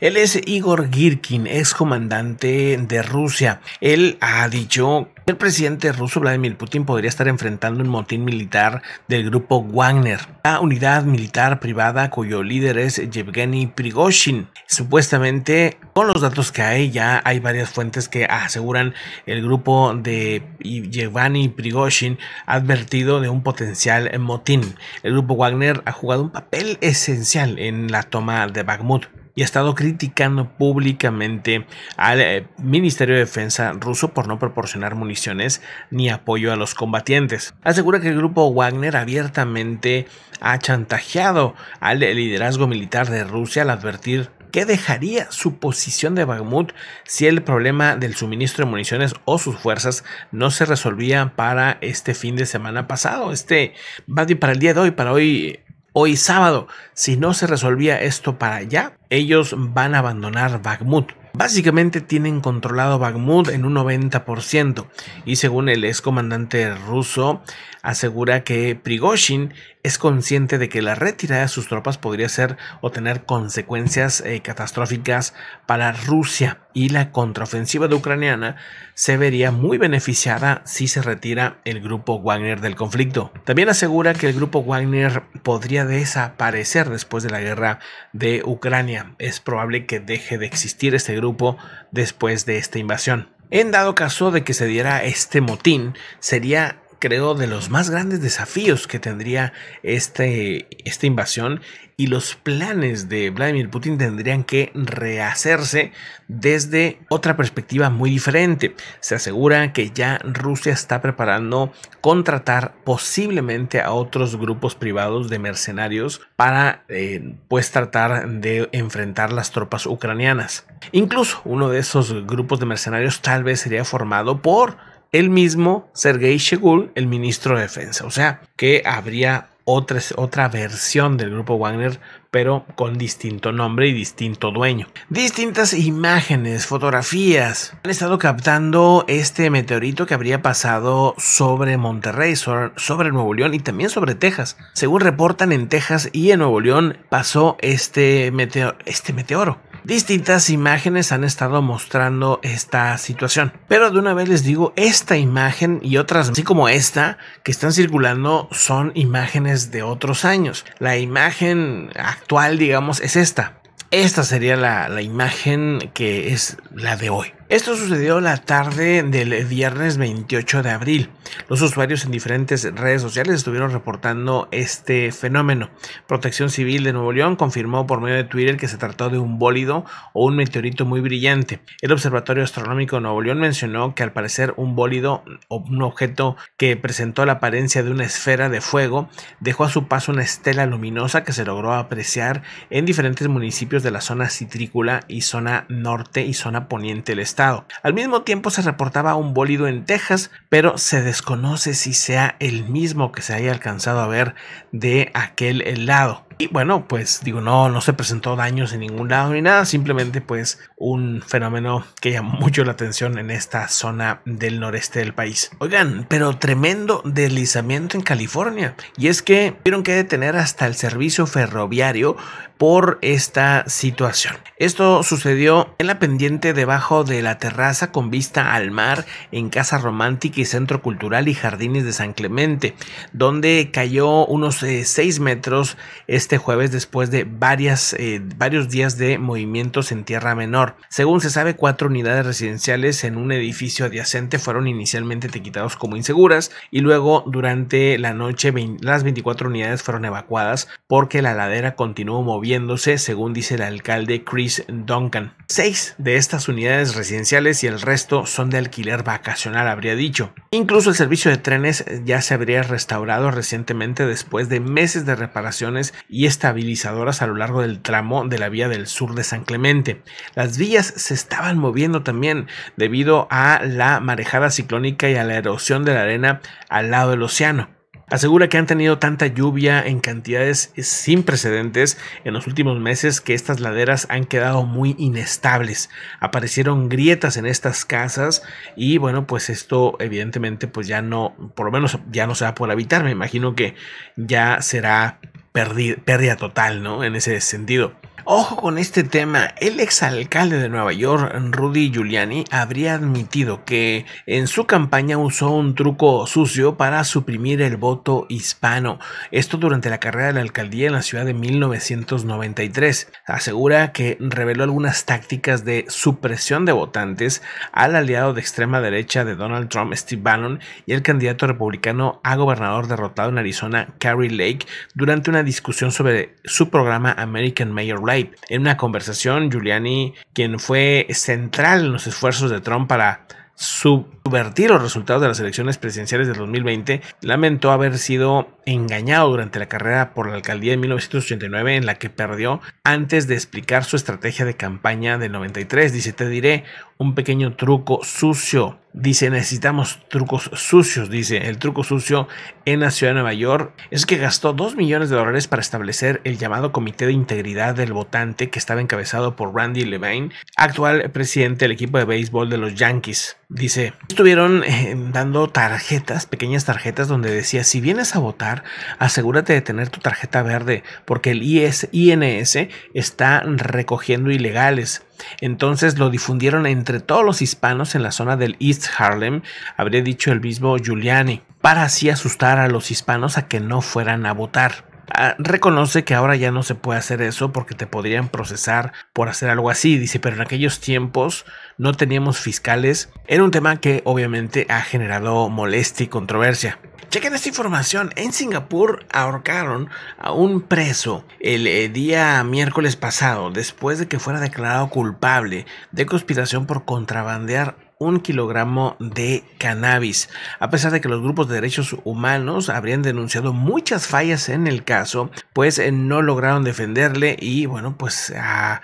Él es Igor Girkin, ex comandante de Rusia. Él ha dicho que el presidente ruso Vladimir Putin podría estar enfrentando un motín militar del grupo Wagner, la unidad militar privada cuyo líder es Yevgeny Prigozhin. Supuestamente, con los datos que hay, ya hay varias fuentes que aseguran el grupo de Yevgeny Prigozhin ha advertido de un potencial motín. El grupo Wagner ha jugado un papel esencial en la toma de Bakhmut y ha estado criticando públicamente al eh, Ministerio de Defensa ruso por no proporcionar municiones ni apoyo a los combatientes. Asegura que el grupo Wagner abiertamente ha chantajeado al liderazgo militar de Rusia al advertir que dejaría su posición de Bakhmut si el problema del suministro de municiones o sus fuerzas no se resolvía para este fin de semana pasado. Este va para el día de hoy, para hoy hoy sábado. Si no se resolvía esto para allá, ellos van a abandonar Bakhmut. Básicamente tienen controlado Bakhmut en un 90% y según el ex comandante ruso asegura que Prigozhin es consciente de que la retirada de sus tropas podría ser o tener consecuencias eh, catastróficas para Rusia y la contraofensiva de ucraniana se vería muy beneficiada si se retira el grupo Wagner del conflicto. También asegura que el grupo Wagner podría desaparecer después de la guerra de Ucrania. Es probable que deje de existir este grupo después de esta invasión. En dado caso de que se diera este motín, sería creo, de los más grandes desafíos que tendría este, esta invasión y los planes de Vladimir Putin tendrían que rehacerse desde otra perspectiva muy diferente. Se asegura que ya Rusia está preparando contratar posiblemente a otros grupos privados de mercenarios para eh, pues tratar de enfrentar las tropas ucranianas. Incluso uno de esos grupos de mercenarios tal vez sería formado por el mismo Sergei Shegul, el ministro de Defensa. O sea, que habría otra, otra versión del grupo Wagner, pero con distinto nombre y distinto dueño. Distintas imágenes, fotografías han estado captando este meteorito que habría pasado sobre Monterrey, sobre, Nuevo León y también sobre Texas. Según reportan en Texas y en Nuevo León pasó este, meteor, este meteoro. Distintas imágenes han estado mostrando esta situación. Pero de una vez les digo, esta imagen y otras, así como esta, que están circulando son imágenes de otros años. La imagen actual, digamos, es esta. Esta sería la, la imagen que es la de hoy. Esto sucedió la tarde del viernes 28 de abril. Los usuarios en diferentes redes sociales estuvieron reportando este fenómeno. Protección Civil de Nuevo León confirmó por medio de Twitter que se trató de un bólido o un meteorito muy brillante. El Observatorio Astronómico de Nuevo León mencionó que al parecer un bólido o un objeto que presentó la apariencia de una esfera de fuego dejó a su paso una estela luminosa que se logró apreciar en diferentes municipios de la zona citrícula y zona norte y zona poniente del estado. Al mismo tiempo se reportaba un bólido en Texas, pero se desconoce si sea el mismo que se haya alcanzado a ver de aquel lado. Y bueno, pues digo, no, no se presentó daños en ningún lado ni nada, simplemente pues un fenómeno que llama mucho la atención en esta zona del noreste del país. Oigan, pero tremendo deslizamiento en California. Y es que tuvieron que detener hasta el servicio ferroviario por esta situación. Esto sucedió en la pendiente debajo de la terraza con vista al mar en Casa Romántica y Centro Cultural y Jardines de San Clemente, donde cayó unos 6 eh, metros este jueves después de varias, eh, varios días de movimientos en tierra menor. Según se sabe, cuatro unidades residenciales en un edificio adyacente fueron inicialmente etiquetados como inseguras y luego durante la noche las 24 unidades fueron evacuadas porque la ladera continuó moviéndose, según dice el alcalde Chris Duncan. Seis de estas unidades residenciales y el resto son de alquiler vacacional, habría dicho. Incluso el servicio de trenes ya se habría restaurado recientemente después de meses de reparaciones y estabilizadoras a lo largo del tramo de la vía del sur de San Clemente. Las días se estaban moviendo también debido a la marejada ciclónica y a la erosión de la arena al lado del océano. Asegura que han tenido tanta lluvia en cantidades sin precedentes en los últimos meses que estas laderas han quedado muy inestables. Aparecieron grietas en estas casas y bueno, pues esto evidentemente pues ya no, por lo menos ya no se va a poder habitar. Me imagino que ya será pérdida total, ¿no? En ese sentido. Ojo con este tema, el exalcalde de Nueva York, Rudy Giuliani, habría admitido que en su campaña usó un truco sucio para suprimir el voto hispano, esto durante la carrera de la alcaldía en la ciudad de 1993. Asegura que reveló algunas tácticas de supresión de votantes al aliado de extrema derecha de Donald Trump, Steve Bannon, y el candidato republicano a gobernador derrotado en Arizona, Carrie Lake, durante una discusión sobre su programa American Mayor Life en una conversación, Giuliani, quien fue central en los esfuerzos de Trump para sub subvertir los resultados de las elecciones presidenciales del 2020, lamentó haber sido engañado durante la carrera por la alcaldía de 1989 en la que perdió antes de explicar su estrategia de campaña del 93. Dice, te diré un pequeño truco sucio. Dice, necesitamos trucos sucios. Dice, el truco sucio en la ciudad de Nueva York es que gastó 2 millones de dólares para establecer el llamado Comité de Integridad del Votante que estaba encabezado por Randy Levine, actual presidente del equipo de béisbol de los Yankees. Dice, estuvieron eh, dando tarjetas, pequeñas tarjetas, donde decía, si vienes a votar, asegúrate de tener tu tarjeta verde, porque el INS está recogiendo ilegales. Entonces lo difundieron entre todos los hispanos en la zona del East Harlem, habría dicho el mismo Giuliani, para así asustar a los hispanos a que no fueran a votar. Ah, reconoce que ahora ya no se puede hacer eso porque te podrían procesar por hacer algo así. Dice, pero en aquellos tiempos no teníamos fiscales. Era un tema que obviamente ha generado molestia y controversia. Chequen esta información. En Singapur ahorcaron a un preso el eh, día miércoles pasado después de que fuera declarado culpable de conspiración por contrabandear un kilogramo de cannabis. A pesar de que los grupos de derechos humanos habrían denunciado muchas fallas en el caso, pues eh, no lograron defenderle y bueno, pues a,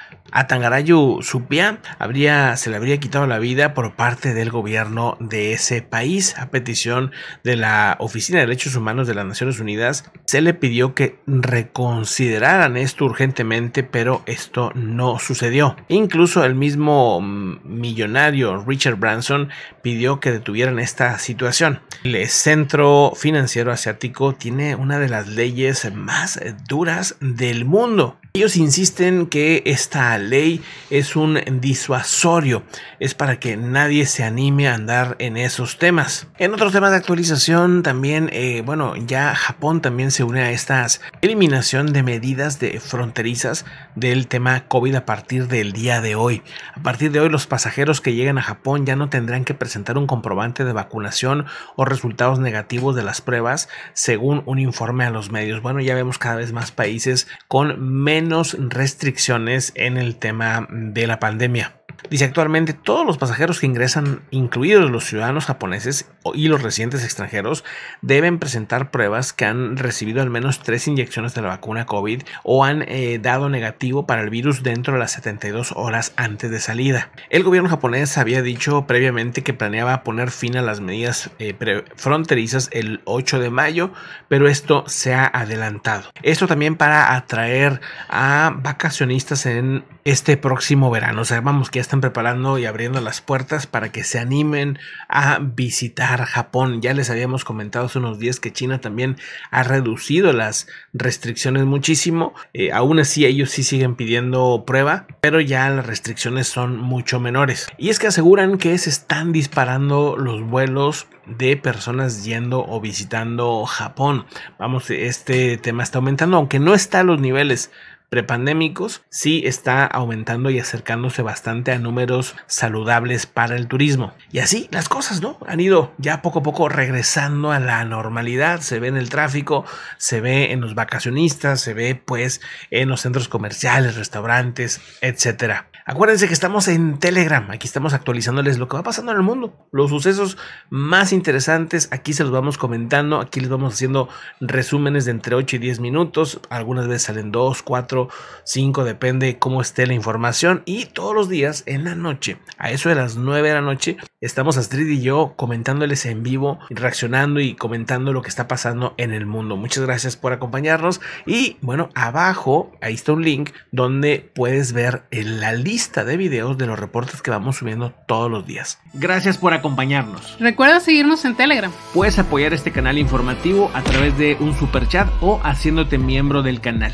Tangarayu Supia habría, se le habría quitado la vida por parte del gobierno de ese país. A petición de la Oficina de Derechos Humanos de las Naciones Unidas, se le pidió que reconsideraran esto urgentemente, pero esto no sucedió. Incluso el mismo mm, millonario Richard Branson pidió que detuvieran esta situación. El Centro Financiero Asiático tiene una de las leyes más duras del mundo. Ellos insisten que esta ley es un disuasorio, es para que nadie se anime a andar en esos temas. En otros temas de actualización también, eh, bueno, ya Japón también se une a estas eliminación de medidas de fronterizas del tema COVID a partir del día de hoy. A partir de hoy los pasajeros que llegan a Japón ya ya no tendrán que presentar un comprobante de vacunación o resultados negativos de las pruebas, según un informe a los medios. Bueno, ya vemos cada vez más países con menos restricciones en el tema de la pandemia. Dice actualmente todos los pasajeros que ingresan, incluidos los ciudadanos japoneses y los residentes extranjeros, deben presentar pruebas que han recibido al menos tres inyecciones de la vacuna COVID o han eh, dado negativo para el virus dentro de las 72 horas antes de salida. El gobierno japonés había dicho previamente que planeaba poner fin a las medidas eh, fronterizas el 8 de mayo, pero esto se ha adelantado. Esto también para atraer a vacacionistas en este próximo verano. O sea, vamos que ya están preparando y abriendo las puertas para que se animen a visitar Japón. Ya les habíamos comentado hace unos días que China también ha reducido las restricciones muchísimo. Eh, aún así, ellos sí siguen pidiendo prueba, pero ya las restricciones son mucho menores. Y es que aseguran que se están disparando los vuelos de personas yendo o visitando Japón. Vamos, este tema está aumentando, aunque no está a los niveles prepandémicos, sí está aumentando y acercándose bastante a números saludables para el turismo. Y así las cosas, ¿no? Han ido ya poco a poco regresando a la normalidad, se ve en el tráfico, se ve en los vacacionistas, se ve pues en los centros comerciales, restaurantes, etcétera. Acuérdense que estamos en Telegram, aquí estamos actualizándoles lo que va pasando en el mundo, los sucesos más interesantes, aquí se los vamos comentando, aquí les vamos haciendo resúmenes de entre 8 y 10 minutos, algunas veces salen 2, 4, 5, depende cómo esté la información y todos los días en la noche, a eso de las 9 de la noche, estamos Astrid y yo comentándoles en vivo, reaccionando y comentando lo que está pasando en el mundo. Muchas gracias por acompañarnos y bueno, abajo ahí está un link donde puedes ver el, la lista lista de videos de los reportes que vamos subiendo todos los días. Gracias por acompañarnos. Recuerda seguirnos en Telegram. Puedes apoyar este canal informativo a través de un super chat o haciéndote miembro del canal.